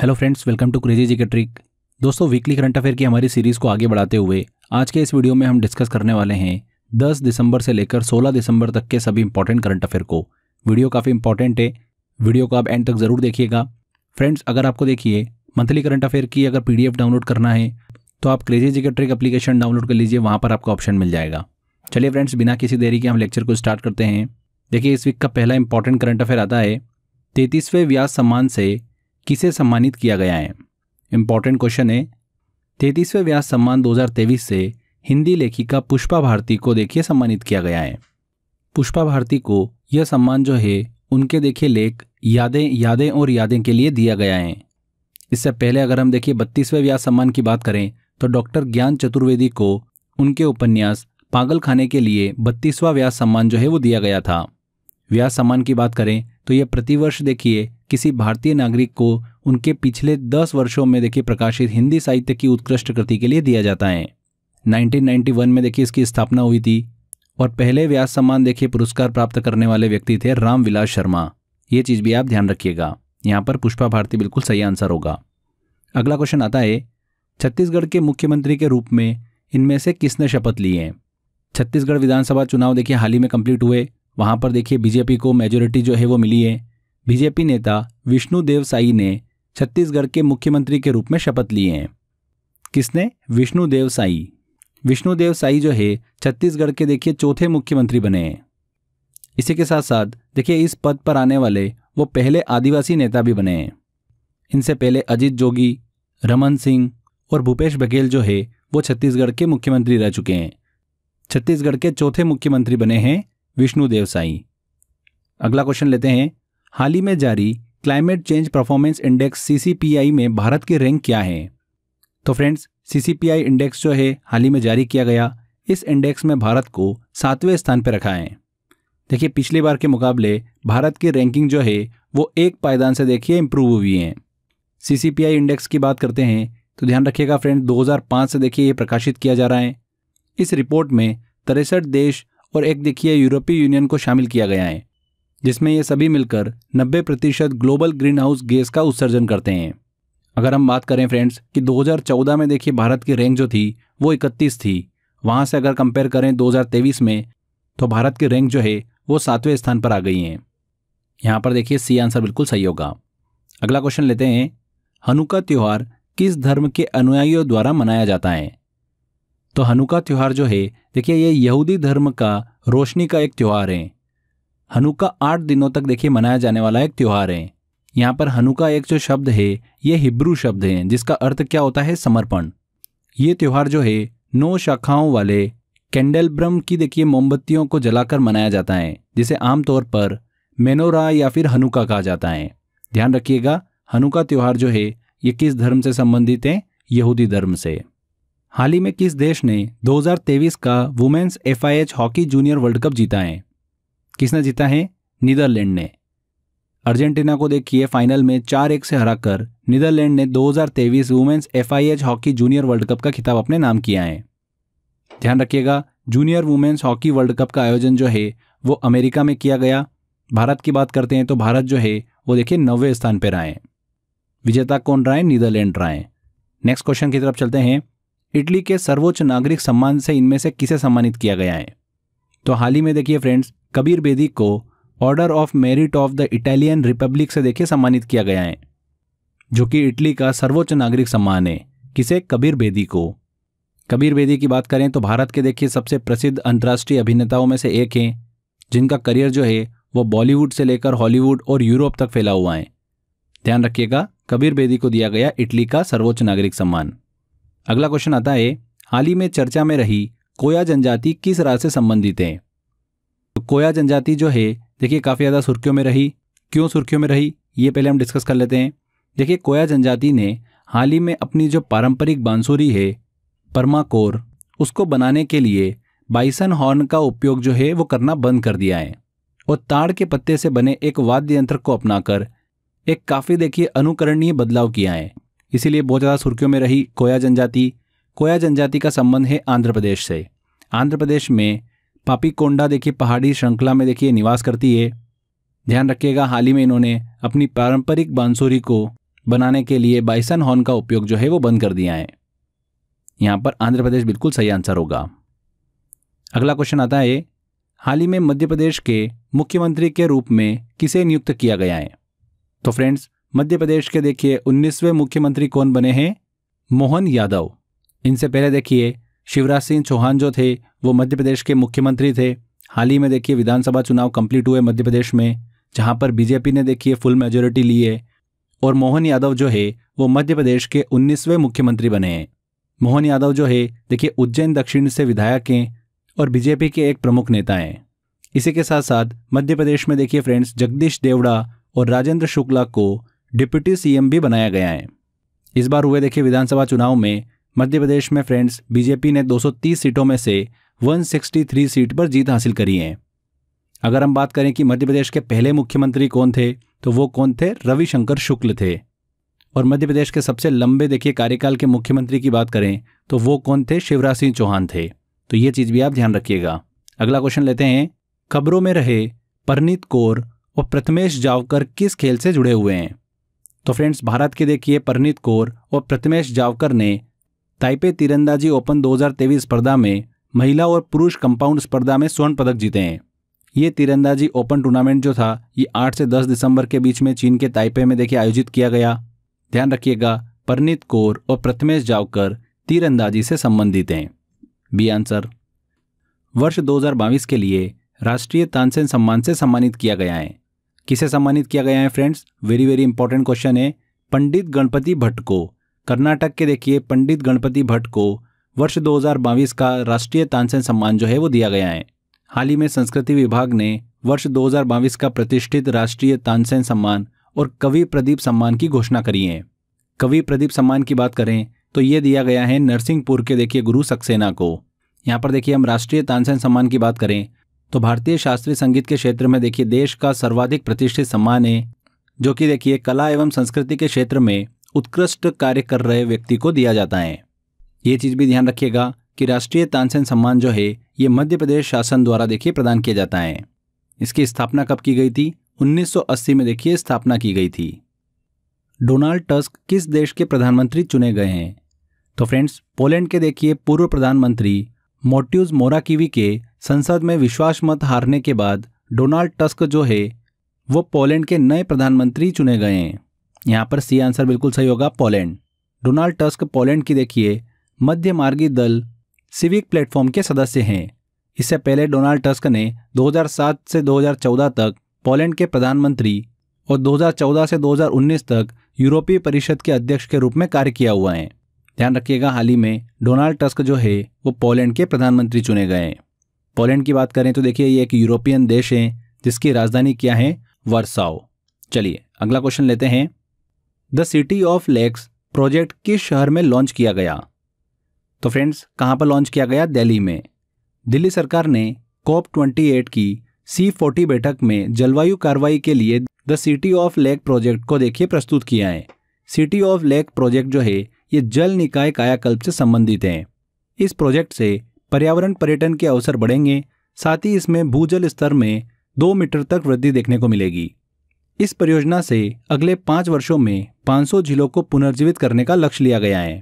hello friends welcome to crazy जी के trick दोस्तों वीकली करंट अफेयर की हमारी सीरीज़ को आगे बढ़ाते हुए आज के इस वीडियो में हम डिस्कस करने वाले हैं 10 दिसंबर से लेकर 16 दिसंबर तक के सभी इंपॉर्टेंट करंट अफेयर को वीडियो काफ़ी इंपॉर्टेंट है वीडियो को आप एंड तक ज़रूर देखिएगा फ्रेंड्स अगर आपको देखिए मंथली करंट अफेयर की अगर पी डाउनलोड करना है तो आप क्रेजी जी के ट्रिक अप्लीकेशन डाउनलोड कर लीजिए वहाँ पर आपको ऑप्शन मिल जाएगा चलिए फ्रेंड्स बिना किसी देरी के हम लेक्चर को स्टार्ट करते हैं देखिए इस वीक का पहला इंपॉर्टेंट करंट अफेयर आता है तैतीसवें व्यास सम्मान से किसे सम्मानित किया गया है इम्पॉर्टेंट क्वेश्चन है तैतीसवें व्यास सम्मान 2023 से हिंदी लेखिका पुष्पा भारती को देखिए सम्मानित किया गया है पुष्पा भारती को यह सम्मान जो है उनके देखिए लेख यादें यादें और यादें के लिए दिया गया है इससे पहले अगर हम देखिए बत्तीसवें व्यास सम्मान की बात करें तो डॉक्टर ज्ञान चतुर्वेदी को उनके उपन्यास पागल खाने के लिए बत्तीसवां व्यास सम्मान जो है वो दिया गया था व्यास सम्मान की बात करें तो यह प्रतिवर्ष देखिए किसी भारतीय नागरिक को उनके पिछले दस वर्षों में देखिए प्रकाशित हिंदी साहित्य की उत्कृष्ट कृति के लिए दिया जाता है 1991 में देखिए इसकी स्थापना हुई थी और पहले व्यास सम्मान देखिए पुरस्कार प्राप्त करने वाले व्यक्ति थे रामविलास शर्मा ये चीज़ भी आप ध्यान रखिएगा यहाँ पर पुष्पा भारती बिल्कुल सही आंसर होगा अगला क्वेश्चन आता है छत्तीसगढ़ के मुख्यमंत्री के रूप में इनमें से किसने शपथ ली है छत्तीसगढ़ विधानसभा चुनाव देखिए हाल ही में कंप्लीट हुए वहाँ पर देखिए बीजेपी को मेजोरिटी जो है वो मिली है बीजेपी नेता विष्णुदेव साई ने छत्तीसगढ़ के मुख्यमंत्री के रूप में शपथ लिए हैं किसने विष्णुदेव साई विष्णुदेव साई जो है छत्तीसगढ़ के देखिए चौथे मुख्यमंत्री बने हैं इसी के साथ साथ देखिए इस पद पर आने वाले वो पहले आदिवासी नेता भी बने हैं इनसे पहले अजीत जोगी रमन सिंह और भूपेश बघेल जो है वो छत्तीसगढ़ के मुख्यमंत्री रह चुके हैं छत्तीसगढ़ के चौथे मुख्यमंत्री बने हैं विष्णुदेव साई अगला क्वेश्चन लेते हैं हाल ही में जारी climate change performance index CCPI में भारत की रैंक क्या है तो फ्रेंड्स सीसीपीआई इंडेक्स जो है हाल ही में जारी किया गया इस इंडेक्स में भारत को सातवें स्थान पर रखा है देखिए पिछले बार के मुकाबले भारत की रैंकिंग जो है वो एक पायदान से देखिए इम्प्रूव हुई है सीसीपीआई इंडेक्स की बात करते हैं तो ध्यान रखिएगा फ्रेंड 2005 से देखिए ये प्रकाशित किया जा रहा है इस रिपोर्ट में तिरसठ देश और एक देखिए यूरोपीय यूनियन को शामिल किया गया है जिसमें ये सभी मिलकर 90 प्रतिशत ग्लोबल ग्रीन हाउस गैस का उत्सर्जन करते हैं अगर हम बात करें फ्रेंड्स कि 2014 में देखिए भारत की रैंक जो थी वो 31 थी वहाँ से अगर कंपेयर करें 2023 में तो भारत की रैंक जो है वो सातवें स्थान पर आ गई हैं यहाँ पर देखिए सी आंसर बिल्कुल सही होगा अगला क्वेश्चन लेते हैं हनुका त्यौहार किस धर्म के अनुयायियों द्वारा मनाया जाता है तो हनुका त्यौहार जो है देखिए ये यहूदी धर्म का रोशनी का एक त्यौहार है हनुका आठ दिनों तक देखिए मनाया जाने वाला एक त्यौहार है यहाँ पर हनुका एक जो शब्द है ये हिब्रू शब्द है जिसका अर्थ क्या होता है समर्पण ये त्यौहार जो है नौ शाखाओं वाले कैंडल की देखिए मोमबत्तियों को जलाकर मनाया जाता है जिसे आमतौर पर मेनोरा या फिर हनुका कहा जाता है ध्यान रखिएगा हनुका त्यौहार जो है ये किस धर्म से संबंधित है यहूदी धर्म से हाल ही में किस देश ने 2023 का women's FIH hockey junior world cup जीता है किसने जीता है नीदरलैंड ने अर्जेंटीना को देखिए फाइनल में चार एक से हराकर नीदरलैंड ने 2023 women's FIH hockey junior world cup का खिताब अपने नाम किया है ध्यान रखिएगा junior women's hockey world cup का आयोजन जो है वो अमेरिका में किया गया भारत की बात करते हैं तो भारत जो है वो देखिए नौवे स्थान पर आए विजेता कौन रहा है नीदरलैंड रहा है नेक्स्ट क्वेश्चन की तरफ चलते हैं इटली के सर्वोच्च नागरिक सम्मान से इनमें से किसे सम्मानित किया गया है तो हाल ही में देखिए फ्रेंड्स कबीर बेदी को order of merit of the Italian republic से देखिए सम्मानित किया गया है जो कि इटली का सर्वोच्च नागरिक सम्मान है किसे कबीर बेदी को कबीर बेदी की बात करें तो भारत के देखिए सबसे प्रसिद्ध अंतर्राष्ट्रीय अभिनेताओं में से एक हैं जिनका करियर जो है वो बॉलीवुड से लेकर हॉलीवुड और यूरोप तक फैला हुआ है ध्यान रखिएगा कबीर बेदी को दिया गया इटली का सर्वोच्च नागरिक सम्मान अगला क्वेश्चन आता है हाल ही में चर्चा में रही कोया जनजाति किस राज्य से संबंधित है कोया जनजाति जो है देखिए काफ़ी ज़्यादा सुर्खियों में रही क्यों सुर्खियों में रही ये पहले हम डिस्कस कर लेते हैं देखिए कोया जनजाति ने हाल ही में अपनी जो पारंपरिक बांसुरी है परमाकोर उसको बनाने के लिए बाइसन हॉर्न का उपयोग जो है वो करना बंद कर दिया है और ताड़ के पत्ते से बने एक वाद्य यंत्र को अपनाकर एक काफ़ी देखिए अनुकरणीय बदलाव किया है इसीलिए बहुत ज़्यादा सुर्खियों में रही कोया जनजाति कोया जनजाति का संबंध है आंध्र प्रदेश से आंध्र प्रदेश में पापी कोंडा देखिए पहाड़ी श्रृंखला में देखिए निवास करती है ध्यान रखिएगा हाल ही में इन्होंने अपनी पारंपरिक बांसुरी को बनाने के लिए बाइसन हॉर्न का उपयोग जो है वो बंद कर दिया है यहाँ पर आंध्र प्रदेश बिल्कुल सही आंसर होगा अगला क्वेश्चन आता है हाल ही में मध्य प्रदेश के मुख्यमंत्री के रूप में किसे नियुक्त किया गया है तो फ्रेंड्स मध्य प्रदेश के देखिए उन्नीसवें मुख्यमंत्री कौन बने हैं मोहन यादव इनसे पहले देखिए शिवराज सिंह चौहान जो थे वो मध्य प्रदेश के मुख्यमंत्री थे हाल ही में देखिए विधानसभा चुनाव कंप्लीट हुए मध्य प्रदेश में जहाँ पर बीजेपी ने देखिए फुल मेजोरिटी ली है और मोहन यादव जो है वो मध्य प्रदेश के उन्नीसवें मुख्यमंत्री बने हैं मोहन यादव जो है देखिए उज्जैन दक्षिण से विधायक हैं और बीजेपी के एक प्रमुख नेता हैं इसी के साथ साथ मध्य प्रदेश में देखिए फ्रेंड्स जगदीश देवड़ा और राजेंद्र शुक्ला को डिप्यूटी सीएम भी बनाया गया है इस बार हुए देखिए विधानसभा चुनाव में मध्य प्रदेश में फ्रेंड्स बीजेपी ने 230 सीटों में से 163 सीट पर जीत हासिल करी है अगर हम बात करें कि मध्य प्रदेश के पहले मुख्यमंत्री कौन थे तो वो कौन थे रविशंकर शुक्ल थे और मध्य प्रदेश के सबसे लंबे देखिए कार्यकाल के मुख्यमंत्री की बात करें तो वो कौन थे शिवराज सिंह चौहान थे तो ये चीज़ भी आप ध्यान रखिएगा अगला क्वेश्चन लेते हैं खबरों में रहे परनीत कौर और प्रथमेश जावकर किस खेल से जुड़े हुए हैं तो फ्रेंड्स भारत के देखिए परनीत कौर और प्रथमेश जावकर ने ताइपे तीरंदाजी ओपन 2023 स्पर्धा में महिला और पुरुष कंपाउंड स्पर्धा में स्वर्ण पदक जीते हैं ये तीरंदाजी ओपन टूर्नामेंट जो था ये 8 से 10 दिसंबर के बीच में चीन के ताइपे में देखिए आयोजित किया गया ध्यान रखिएगा परनीत कौर और प्रथमेश जावकर तीरंदाजी से संबंधित हैं बी आंसर वर्ष दो के लिए राष्ट्रीय तानसेन सम्मान से सम्मानित किया गया है किसे सम्मानित किया गया है friends very very important question है पंडित गणपति भट्ट को कर्नाटक के देखिए पंडित गणपति भट्ट को वर्ष दो का राष्ट्रीय तानसेन सम्मान जो है वो दिया गया है हाल ही में संस्कृति विभाग ने वर्ष दो का प्रतिष्ठित राष्ट्रीय तानसेन सम्मान और कवि प्रदीप सम्मान की घोषणा करी है कवि प्रदीप सम्मान की बात करें तो ये दिया गया है नरसिंहपुर के देखिए गुरु सक्सेना को यहाँ पर देखिए हम राष्ट्रीय तानसेन सम्मान की बात करें तो भारतीय शास्त्रीय संगीत के क्षेत्र में देखिए देश का सर्वाधिक प्रतिष्ठित सम्मान है जो कि देखिए कला एवं संस्कृति के क्षेत्र में उत्कृष्ट कार्य कर रहे व्यक्ति को दिया जाता है ये चीज़ भी ध्यान रखिएगा कि राष्ट्रीय तानसेन सम्मान जो है ये मध्य प्रदेश शासन द्वारा देखिए प्रदान किया जाता है इसकी स्थापना कब की गई थी 1980 में देखिए स्थापना की गई थी डोनाल्ड टस्क किस देश के प्रधानमंत्री चुने गए हैं तो फ्रेंड्स पोलैंड के देखिए पूर्व प्रधानमंत्री मोट्यूज मोराकीवी के संसद में विश्वास मत हारने के बाद डोनाल्ड टस्क जो है वो पोलैंड के नए प्रधानमंत्री चुने गए हैं यहाँ पर सी आंसर बिल्कुल सही होगा पोलैंड डोनाल्ड टस्क पोलैंड की देखिए मध्य मार्गी दल सिविक प्लेटफॉर्म के सदस्य हैं इससे पहले डोनाल्ड टस्क ने 2007 से 2014 तक पोलैंड के प्रधानमंत्री और 2014 से 2019 तक यूरोपीय परिषद के अध्यक्ष के रूप में कार्य किया हुआ है ध्यान रखिएगा हाल ही में डोनाल्ड टस्क जो है वो पोलैंड के प्रधानमंत्री चुने गए हैं पोलैंड की बात करें तो देखिए ये एक यूरोपियन देश है जिसकी राजधानी क्या है वर्साओ चलिए अगला क्वेश्चन लेते हैं the city of lakes project किस शहर में लॉन्च किया गया तो फ्रेंड्स कहाँ पर लॉन्च किया गया दिल्ली में दिल्ली सरकार ने कॉप 28 की सी फोर्टी बैठक में जलवायु कार्रवाई के लिए the city of lake project को देखिए प्रस्तुत किया है सिटी ऑफ लेक प्रोजेक्ट जो है ये जल निकाय कायाकल्प से संबंधित हैं इस प्रोजेक्ट से पर्यावरण पर्यटन के अवसर बढ़ेंगे साथ ही इसमें भूजल स्तर में दो मीटर तक वृद्धि देखने को मिलेगी इस परियोजना से अगले पांच वर्षों में 500 झीलों को पुनर्जीवित करने का लक्ष्य लिया गया है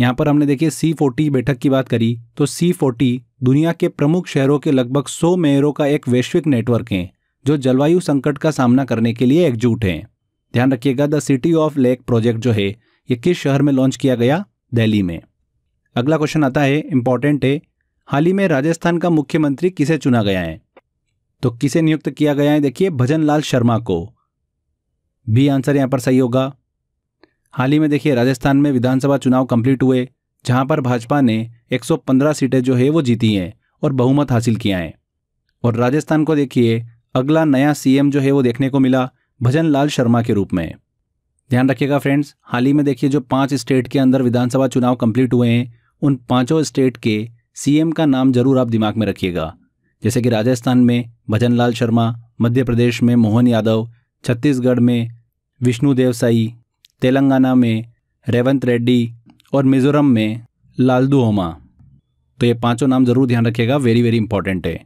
यहाँ पर हमने देखिए सी फोर्टी बैठक की बात करी तो सी फोर्टी दुनिया के प्रमुख शहरों के लगभग 100 मेयरों का एक वैश्विक नेटवर्क है जो जलवायु संकट का सामना करने के लिए एकजुट है ध्यान रखिएगा the city of lake project जो है ये किस शहर में लॉन्च किया गया दिल्ली में अगला क्वेश्चन आता है इंपॉर्टेंट है हाल ही में राजस्थान का मुख्यमंत्री किसे चुना गया है तो किसे नियुक्त किया गया है देखिए भजन लाल शर्मा को बी आंसर यहाँ पर सही होगा हाल ही में देखिए राजस्थान में विधानसभा चुनाव कंप्लीट हुए जहाँ पर भाजपा ने 115 सीटें जो है वो जीती हैं और बहुमत हासिल किया है और राजस्थान को देखिए अगला नया सीएम जो है वो देखने को मिला भजन लाल शर्मा के रूप में ध्यान रखिएगा फ्रेंड्स हाल ही में देखिए जो पांच स्टेट के अंदर विधानसभा चुनाव कंप्लीट हुए हैं उन पांचों स्टेट के सीएम का नाम जरूर आप दिमाग में रखिएगा जैसे कि राजस्थान में भजन लाल शर्मा मध्य प्रदेश में मोहन यादव छत्तीसगढ़ में विष्णु देवसाई तेलंगाना में रेवंत रेड्डी और मिजोरम में लालदू होमा तो ये पांचों नाम ज़रूर ध्यान रखिएगा वेरी वेरी इंपॉर्टेंट है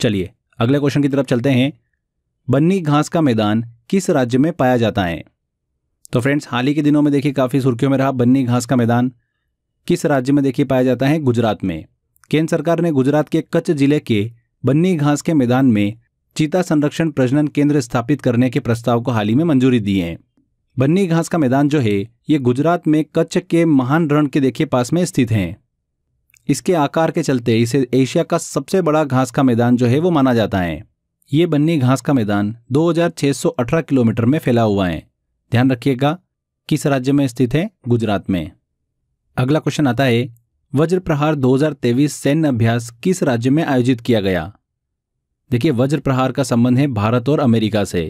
चलिए अगले क्वेश्चन की तरफ चलते हैं बन्नी घास का मैदान किस राज्य में पाया जाता है तो फ्रेंड्स हाल ही के दिनों में देखिए काफ़ी सुर्खियों में रहा बन्नी घास का मैदान किस राज्य में देखिए पाया जाता है गुजरात में केंद्र सरकार ने गुजरात के कच्छ जिले के बन्नी घास के मैदान में चीता संरक्षण प्रजनन केंद्र स्थापित करने के प्रस्ताव को हाल ही में मंजूरी दी है बन्नी घास का मैदान जो है ये गुजरात में कच्छ के महान रण के देखिए पास में स्थित है इसके आकार के चलते इसे एशिया का सबसे बड़ा घास का मैदान जो है वो माना जाता है ये बन्नी घास का मैदान 2618 किलोमीटर में फैला हुआ है ध्यान रखिएगा किस राज्य में स्थित है गुजरात में अगला क्वेश्चन आता है वज्र प्रहार 2023 सैन्य अभ्यास किस राज्य में आयोजित किया गया देखिए वज्र प्रहार का संबंध है भारत और अमेरिका से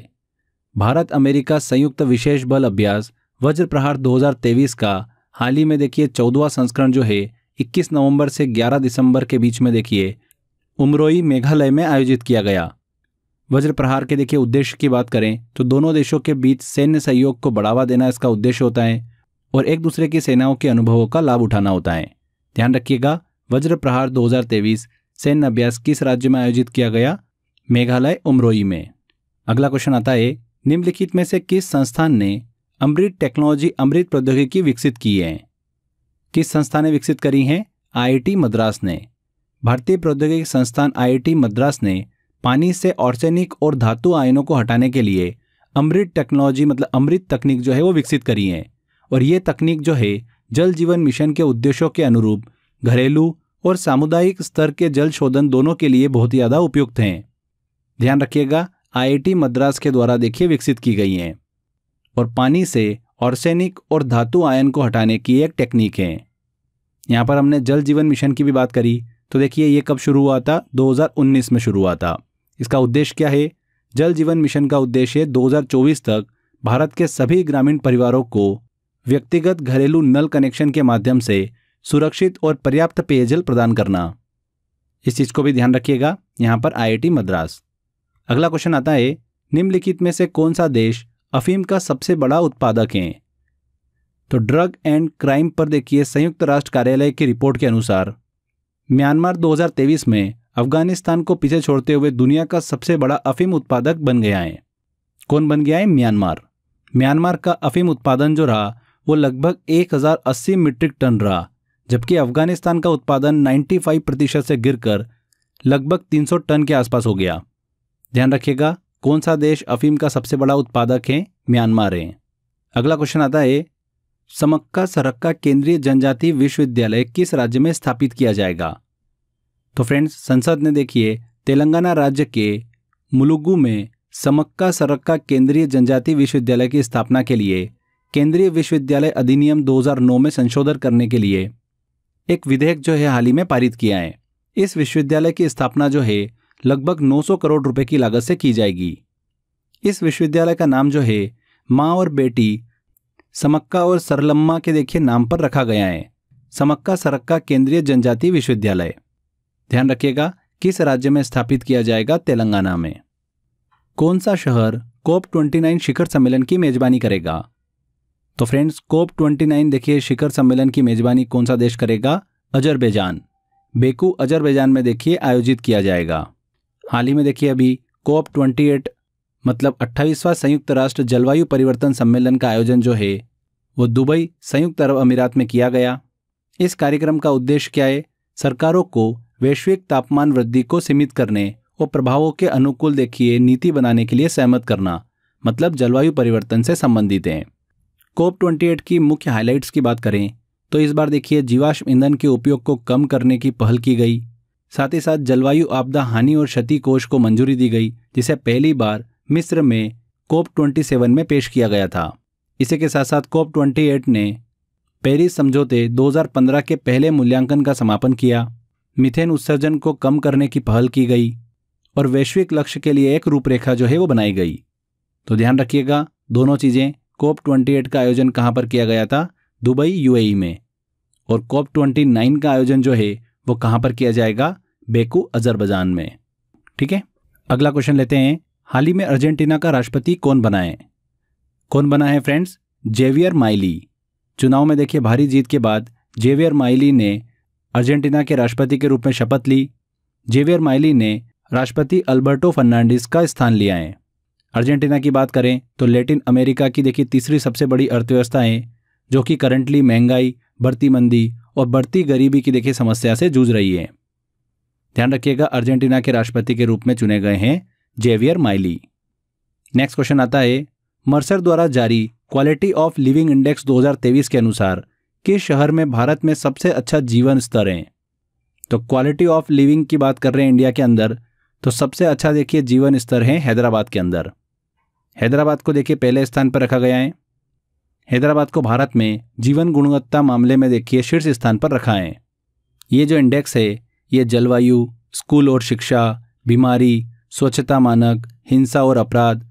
भारत अमेरिका संयुक्त विशेष बल अभ्यास वज्र प्रहार 2023 का हाल ही में देखिए चौदवा संस्करण जो है 21 नवंबर से 11 दिसंबर के बीच में देखिए उमरोई मेघालय में आयोजित किया गया वज्र प्रहार के देखिए उद्देश्य की बात करें तो दोनों देशों के बीच सैन्य सहयोग को बढ़ावा देना इसका उद्देश्य होता है और एक दूसरे की सेनाओं के अनुभवों का लाभ उठाना होता है ध्यान रखिएगा वज्र प्रहार दो सैन्य अभ्यास किस राज्य में आयोजित किया गया मेघालय उमरोई में अगला क्वेश्चन आता है निम्नलिखित में से किस संस्थान ने अमृत टेक्नोलॉजी अमृत प्रौद्योगिकी विकसित की है किस संस्था ने विकसित करी है आईआईटी मद्रास ने भारतीय प्रौद्योगिकी संस्थान आईआईटी मद्रास ने पानी से ऑर्सेनिक और धातु आयनों को हटाने के लिए अमृत टेक्नोलॉजी मतलब अमृत तकनीक जो है वो विकसित करी है और ये तकनीक जो है जल जीवन मिशन के उद्देश्यों के अनुरूप घरेलू और सामुदायिक स्तर के जल शोधन दोनों के लिए बहुत ज़्यादा उपयुक्त हैं ध्यान रखिएगा आईआईटी मद्रास के द्वारा देखिए विकसित की गई हैं और पानी से ऑर्सेनिक और धातु आयन को हटाने की एक टेक्निक है यहाँ पर हमने जल जीवन मिशन की भी बात करी तो देखिए ये कब शुरू हुआ था 2019 में शुरू हुआ था इसका उद्देश्य क्या है जल जीवन मिशन का उद्देश्य 2024 तक भारत के सभी ग्रामीण परिवारों को व्यक्तिगत घरेलू नल कनेक्शन के माध्यम से सुरक्षित और पर्याप्त पेयजल प्रदान करना इस चीज़ को भी ध्यान रखिएगा यहाँ पर आईआईटी मद्रास अगला क्वेश्चन आता है निम्नलिखित में से कौन सा देश अफीम का सबसे बड़ा उत्पादक है तो ड्रग एंड क्राइम पर देखिए संयुक्त राष्ट्र कार्यालय की रिपोर्ट के अनुसार म्यांमार 2023 में अफगानिस्तान को पीछे छोड़ते हुए दुनिया का सबसे बड़ा अफीम उत्पादक बन गया है कौन बन गया है म्यांमार म्यांमार का अफीम उत्पादन जो रहा वो लगभग 1080 मीट्रिक टन रहा जबकि अफगानिस्तान का उत्पादन 95 प्रतिशत से गिरकर लगभग 300 टन के आसपास हो गया ध्यान रखिएगा कौन सा देश अफीम का सबसे बड़ा उत्पादक है म्यांमार है अगला क्वेश्चन आता है समक्का सरक्का केंद्रीय जनजाति विश्वविद्यालय किस राज्य में स्थापित किया जाएगा तो फ्रेंड्स संसद ने देखिए तेलंगाना राज्य के मुलुगु में समक्का सरक्का केंद्रीय जनजाति विश्वविद्यालय की स्थापना के लिए केंद्रीय विश्वविद्यालय अधिनियम 2009 में संशोधन करने के लिए एक विधेयक जो है हाल ही में पारित किया है इस विश्वविद्यालय की स्थापना जो है लगभग 900 करोड़ रुपए की लागत से की जाएगी इस विश्वविद्यालय का नाम जो है माँ और बेटी समक्का और सरलम्मा के देखिए नाम पर रखा गया है समक्का सरक्का केंद्रीय जनजाति विश्वविद्यालय ध्यान रखिएगा किस राज्य में स्थापित किया जाएगा तेलंगाना में कौन सा शहर कोप 29 शिखर सम्मेलन की मेजबानी करेगा तो फ्रेंड्स कोप 29 देखिए शिखर सम्मेलन की मेजबानी कौन सा देश करेगा अजरबैजान बेकू अजरबैजान में देखिए आयोजित किया जाएगा हाल ही में देखिए अभी कोप ट्वेंटी एट मतलब अट्ठाईसवां संयुक्त राष्ट्र जलवायु परिवर्तन सम्मेलन का आयोजन जो है वो दुबई संयुक्त अरब अमीरात में किया गया इस कार्यक्रम का उद्देश्य क्या है सरकारों को वैश्विक तापमान वृद्धि को सीमित करने और प्रभावों के अनुकूल देखिए नीति बनाने के लिए सहमत करना मतलब जलवायु परिवर्तन से संबंधित हैं कोप ट्वेंटी एट की मुख्य हाइलाइट्स की बात करें तो इस बार देखिए जीवाश्म ईंधन के उपयोग को कम करने की पहल की गई साथ ही साथ जलवायु आपदा हानि और क्षति कोष को मंजूरी दी गई जिसे पहली बार मिस्र में कोप 27 में पेश किया गया था इसी के साथ साथ कोप 28 ने पेरिस समझौते 2015 के पहले मूल्यांकन का समापन किया मिथेन उत्सर्जन को कम करने की पहल की गई और वैश्विक लक्ष्य के लिए एक रूपरेखा जो है वो बनाई गई तो ध्यान रखिएगा दोनों चीज़ें कोप 28 का आयोजन कहाँ पर किया गया था दुबई यूएई में और कोप 29 का आयोजन जो है वो कहाँ पर किया जाएगा बेकू अजरबैजान में ठीक है अगला क्वेश्चन लेते हैं हाल ही में अर्जेंटीना का राष्ट्रपति कौन बना है कौन बना है फ्रेंड्स जेवियर माइली चुनाव में देखिए भारी जीत के बाद जेवियर माइली ने अर्जेंटीना के राष्ट्रपति के रूप में शपथ ली जेवियर माइली ने राष्ट्रपति अल्बर्टो फर्नांडिस का स्थान लिया है अर्जेंटीना की बात करें तो लेटिन अमेरिका की देखिए तीसरी सबसे बड़ी अर्थव्यवस्था है जो कि करंटली महंगाई बढ़ती मंदी और बढ़ती गरीबी की देखिए समस्या से जूझ रही है ध्यान रखिएगा अर्जेंटीना के राष्ट्रपति के रूप में चुने गए हैं जेवियर माइली नेक्स्ट क्वेश्चन आता है मर्सर द्वारा जारी क्वालिटी ऑफ लिविंग इंडेक्स 2023 के अनुसार किस शहर में भारत में सबसे अच्छा जीवन स्तर है तो क्वालिटी ऑफ लिविंग की बात कर रहे हैं इंडिया के अंदर तो सबसे अच्छा देखिए जीवन स्तर है हैदराबाद के अंदर हैदराबाद को देखिए पहले स्थान पर रखा गया है हैदराबाद को भारत में जीवन गुणवत्ता मामले में देखिए शीर्ष स्थान पर रखा है ये जो इंडेक्स है ये जलवायु स्कूल और शिक्षा बीमारी स्वच्छता मानक हिंसा और अपराध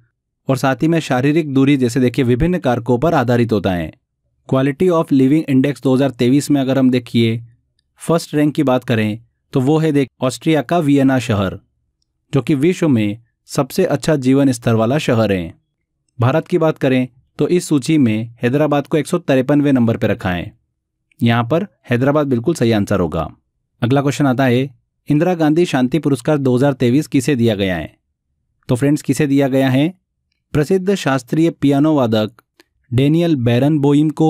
और साथ ही में शारीरिक दूरी जैसे देखिए विभिन्न कारकों पर आधारित होता है क्वालिटी ऑफ लिविंग इंडेक्स 2023 में अगर हम देखिए फर्स्ट रैंक की बात करें तो वो है देख ऑस्ट्रिया का वियना शहर जो कि विश्व में सबसे अच्छा जीवन स्तर वाला शहर है भारत की बात करें तो इस सूची में हैदराबाद को एक नंबर पर रखा है यहाँ पर हैदराबाद बिल्कुल सही आंसर होगा अगला क्वेश्चन आता है इंदिरा गांधी शांति पुरस्कार 2023 किसे दिया गया है तो फ्रेंड्स किसे दिया गया है प्रसिद्ध शास्त्रीय पियानो वादक डेनियल बैरन बोइम को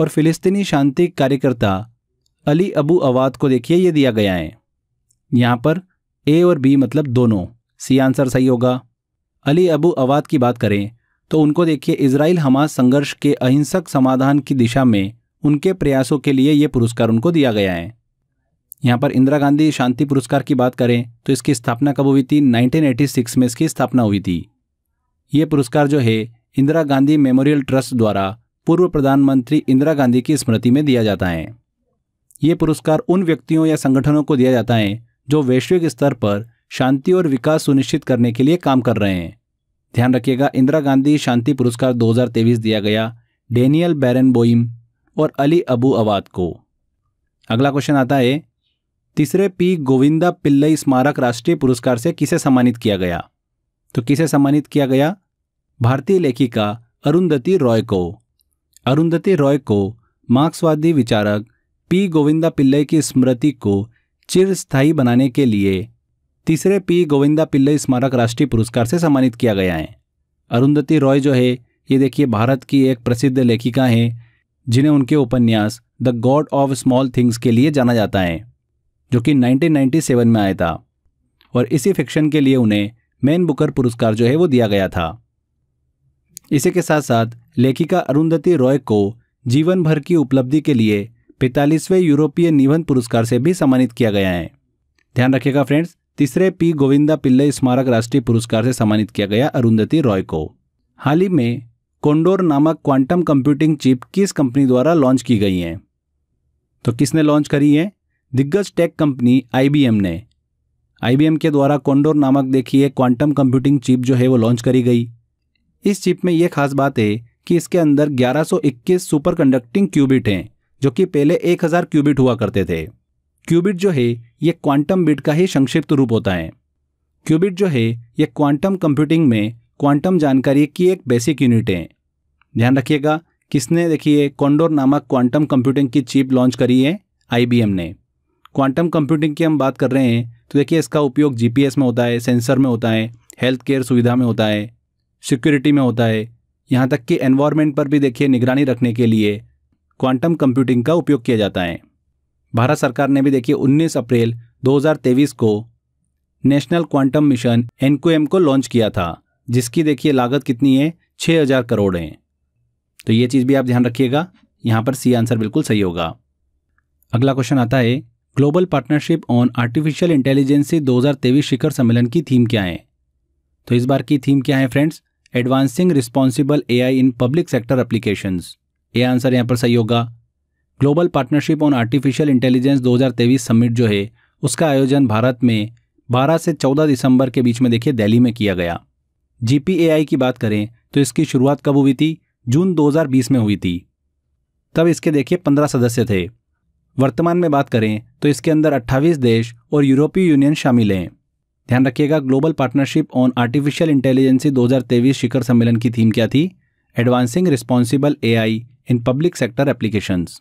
और फिलिस्तीनी शांति कार्यकर्ता अली अबू अवाद को देखिए ये दिया गया है यहाँ पर ए और बी मतलब दोनों सी आंसर सही होगा अली अबू अवाद की बात करें तो उनको देखिए इसराइल हमास संघर्ष के अहिंसक समाधान की दिशा में उनके प्रयासों के लिए ये पुरस्कार उनको दिया गया है यहाँ पर इंदिरा गांधी शांति पुरस्कार की बात करें तो इसकी स्थापना कब हुई थी 1986 में इसकी स्थापना हुई थी ये पुरस्कार जो है इंदिरा गांधी मेमोरियल ट्रस्ट द्वारा पूर्व प्रधानमंत्री इंदिरा गांधी की स्मृति में दिया जाता है ये पुरस्कार उन व्यक्तियों या संगठनों को दिया जाता है जो वैश्विक स्तर पर शांति और विकास सुनिश्चित करने के लिए काम कर रहे हैं ध्यान रखिएगा इंदिरा गांधी शांति पुरस्कार 2023 दिया गया डेनियल बैरन बोइम और अली अबू अवाद को अगला क्वेश्चन आता है तीसरे पी गोविंदा पिल्लई स्मारक राष्ट्रीय पुरस्कार से किसे सम्मानित किया गया तो किसे सम्मानित किया गया भारतीय लेखिका अरुंधति रॉय को अरुंधति रॉय को मार्क्सवादी विचारक पी गोविंदा पिल्लई की स्मृति को चिरस्थायी बनाने के लिए तीसरे पी गोविंदा पिल्लई स्मारक राष्ट्रीय पुरस्कार से सम्मानित किया गया है अरुंधति रॉय जो है ये देखिए भारत की एक प्रसिद्ध लेखिका हैं जिन्हें उनके उपन्यास the god of small things के लिए जाना जाता है जो कि 1997 में आया था और इसी फिक्शन के लिए उन्हें मैन बुकर पुरस्कार जो है वो दिया गया था इसी के साथ साथ लेखिका अरुंधति रॉय को जीवन भर की उपलब्धि के लिए पैंतालीसवें यूरोपीय निबंध पुरस्कार से भी सम्मानित किया गया है ध्यान रखिएगा फ्रेंड्स तीसरे पी गोविंदा पिल्ले स्मारक राष्ट्रीय पुरस्कार से सम्मानित किया गया अरुंधति रॉय को हाल ही में कोंडोर नामक क्वांटम कंप्यूटिंग चिप किस कंपनी द्वारा लॉन्च की गई है तो किसने लॉन्च करी है दिग्गज टेक कंपनी आईबीएम ने आईबीएम के द्वारा कॉन्डोर नामक देखिए क्वांटम कंप्यूटिंग चिप जो है वो लॉन्च करी गई इस चिप में ये खास बात है कि इसके अंदर 1121 सुपर कंडक्टिंग क्यूबिट हैं जो कि पहले 1000 क्यूबिट हुआ करते थे क्यूबिट जो है ये क्वांटम बिट का ही संक्षिप्त रूप होता है क्यूबिट जो है ये क्वांटम कंप्यूटिंग में क्वांटम जानकारी की एक बेसिक यूनिट है ध्यान रखिएगा किसने देखिए कॉन्डोर नामक क्वांटम कंप्यूटिंग की चिप लॉन्च करी है आईबीएम ने क्वांटम कंप्यूटिंग की हम बात कर रहे हैं तो देखिए इसका उपयोग जीपीएस में होता है सेंसर में होता है हेल्थ केयर सुविधा में होता है सिक्योरिटी में होता है यहाँ तक कि एनवायरमेंट पर भी देखिए निगरानी रखने के लिए क्वांटम कंप्यूटिंग का उपयोग किया जाता है भारत सरकार ने भी देखिए 19 अप्रैल 2023 को नेशनल क्वांटम मिशन एन को लॉन्च किया था जिसकी देखिए लागत कितनी है छः हज़ार करोड़ है तो ये चीज़ भी आप ध्यान रखिएगा यहाँ पर सी आंसर बिल्कुल सही होगा अगला क्वेश्चन आता है global partnership on artificial intelligence 2023 शिखर सम्मेलन की थीम क्या है तो इस बार की थीम क्या है friends advancing responsible AI in public sector application ये आंसर यहाँ पर सही होगा global partnership on artificial intelligence 2023 summit जो है उसका आयोजन भारत में 12 से 14 दिसंबर के बीच में देखिए दिल्ली में किया गया जीपीएआई की बात करें तो इसकी शुरुआत कब हुई थी जून 2020 में हुई थी तब इसके देखिए 15 सदस्य थे वर्तमान में बात करें तो इसके अंदर 28 देश और यूरोपीय यूनियन शामिल हैं ध्यान रखिएगा global partnership on artificial intelligence 2023 शिखर सम्मेलन की थीम क्या थी advancing responsible AI in public sector applications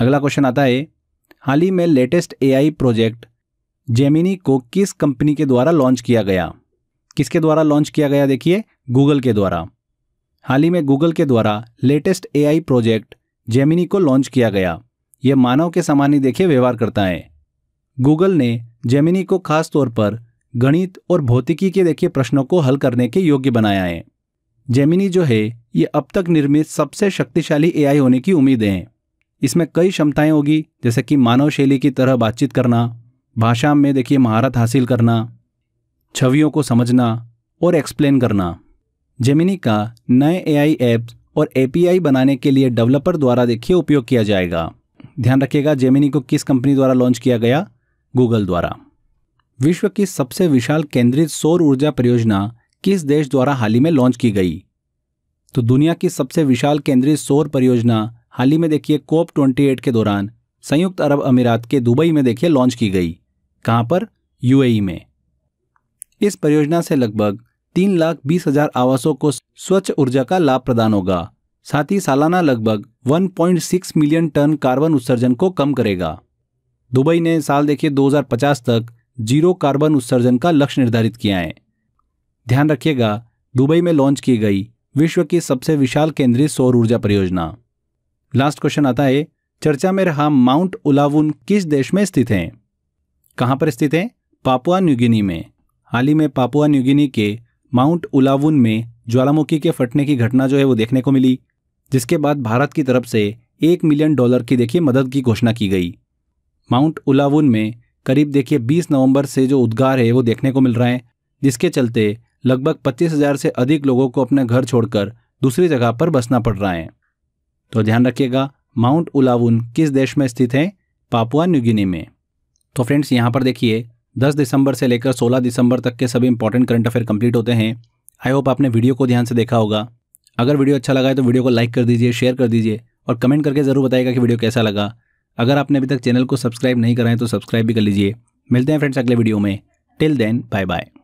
अगला क्वेश्चन आता है हाल ही में लेटेस्ट ए प्रोजेक्ट जेमिनी को किस कंपनी के द्वारा लॉन्च किया गया किसके द्वारा लॉन्च किया गया देखिए गूगल के द्वारा हाल ही में गूगल के द्वारा लेटेस्ट एआई प्रोजेक्ट जेमिनी को लॉन्च किया गया यह मानव के सामान्य देखे व्यवहार करता है गूगल ने जेमिनी को खास तौर पर गणित और भौतिकी के देखिए प्रश्नों को हल करने के योग्य बनाया है जेमिनी जो है ये अब तक निर्मित सबसे शक्तिशाली एआई होने की उम्मीद है इसमें कई क्षमताएं होगी जैसे कि मानव शैली की तरह बातचीत करना भाषा में देखिए महारत हासिल करना छवियों को समझना और एक्सप्लेन करना जेमिनी का नए एआई ऐप्स और एपीआई बनाने के लिए डेवलपर द्वारा देखिए उपयोग किया जाएगा ध्यान रखिएगा जेमिनी को किस कंपनी द्वारा लॉन्च किया गया गूगल द्वारा विश्व की सबसे विशाल केंद्रित सौर ऊर्जा परियोजना किस देश द्वारा हाल ही में लॉन्च की गई तो दुनिया की सबसे विशाल केंद्रित सौर परियोजना हाल ही में देखिए कोप 28 के दौरान संयुक्त अरब अमीरात के दुबई में देखिए लॉन्च की गई कहाँ पर यूएई e में इस परियोजना से लगभग तीन लाख बीस हजार आवासों को स्वच्छ ऊर्जा का लाभ प्रदान होगा साथ ही सालाना लगभग 1.6 मिलियन टन कार्बन उत्सर्जन को कम करेगा दुबई ने साल देखिए 2050 तक जीरो कार्बन उत्सर्जन का लक्ष्य निर्धारित किया है ध्यान रखिएगा दुबई में लॉन्च की गई विश्व की सबसे विशाल केंद्रीय सौर ऊर्जा परियोजना लास्ट क्वेश्चन आता है चर्चा में रहा माउंट उलावुन किस देश में स्थित है कहां पर स्थित है पापुआ न्यूगिनी में हाल ही में पापुआ न्यूगिनी के माउंट उलावुन में ज्वालामुखी के फटने की घटना जो है वो देखने को मिली जिसके बाद भारत की तरफ से एक मिलियन डॉलर की देखिए मदद की घोषणा की गई माउंट उलावुन में करीब देखिए 20 नवंबर से जो उद्गार है वो देखने को मिल रहा है जिसके चलते लगभग 25,000 से अधिक लोगों को अपने घर छोड़कर दूसरी जगह पर बसना पड़ रहा है तो ध्यान रखिएगा माउंट उलावुन किस देश में स्थित है पापुआ न्यूगिनी में तो फ्रेंड्स यहाँ पर देखिए 10 दिसंबर से लेकर 16 दिसंबर तक के सभी इंपॉर्टेंट करंट अफेयर कंप्लीट होते हैं आई होप आपने वीडियो को ध्यान से देखा होगा अगर वीडियो अच्छा लगा है तो वीडियो को लाइक कर दीजिए शेयर कर दीजिए और कमेंट करके ज़रूर बताएगा कि वीडियो कैसा लगा अगर आपने अभी तक चैनल को सब्सक्राइब नहीं कराएं तो सब्सक्राइब भी कर लीजिए मिलते हैं फ्रेंड्स अगले वीडियो में टिल देन बाय बाय